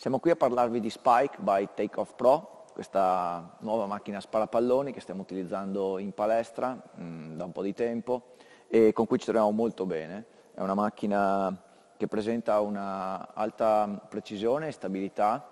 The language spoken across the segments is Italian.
Siamo qui a parlarvi di Spike by Takeoff Pro, questa nuova macchina sparapalloni che stiamo utilizzando in palestra mh, mm, da un po' di tempo e con cui ci troviamo molto bene. È una macchina che presenta una alta precisione e stabilità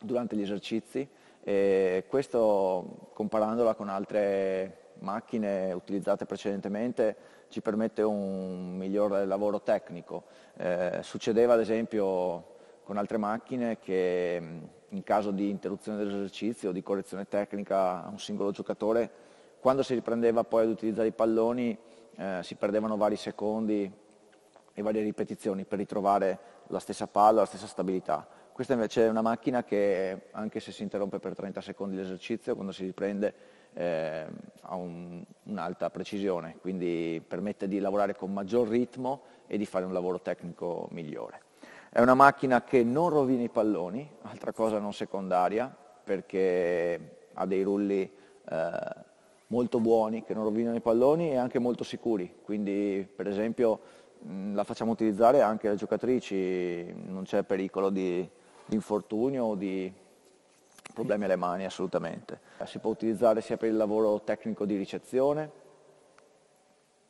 durante gli esercizi e questo comparandola con altre macchine utilizzate precedentemente ci permette un miglior lavoro tecnico. Eh, succedeva ad esempio con altre macchine che in caso di interruzione dell'esercizio o di correzione tecnica a un singolo giocatore, quando si riprendeva poi ad utilizzare i palloni eh, si perdevano vari secondi e varie ripetizioni per ritrovare la stessa palla, la stessa stabilità. Questa invece è una macchina che anche se si interrompe per 30 secondi l'esercizio, quando si riprende eh, ha un, un'alta precisione, quindi permette di lavorare con maggior ritmo e di fare un lavoro tecnico migliore. È una macchina che non rovina i palloni, altra cosa non secondaria, perché ha dei rulli eh, molto buoni che non rovinano i palloni e anche molto sicuri. Quindi per esempio mh, mm, la facciamo utilizzare anche alle giocatrici, non c'è pericolo di, di infortunio o di problemi alle mani assolutamente. Si può utilizzare sia per il lavoro tecnico di ricezione,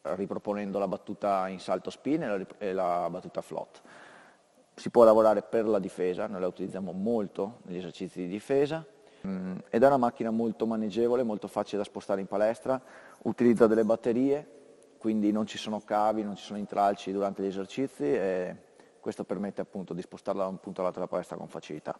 riproponendo la battuta in salto spin e la, e la battuta flot si può lavorare per la difesa, noi la utilizziamo molto negli esercizi di difesa mm, ed è una macchina molto maneggevole, molto facile da spostare in palestra, utilizza delle batterie, quindi non ci sono cavi, non ci sono intralci durante gli esercizi e questo permette appunto di spostarla da un punto all'altro della palestra con facilità.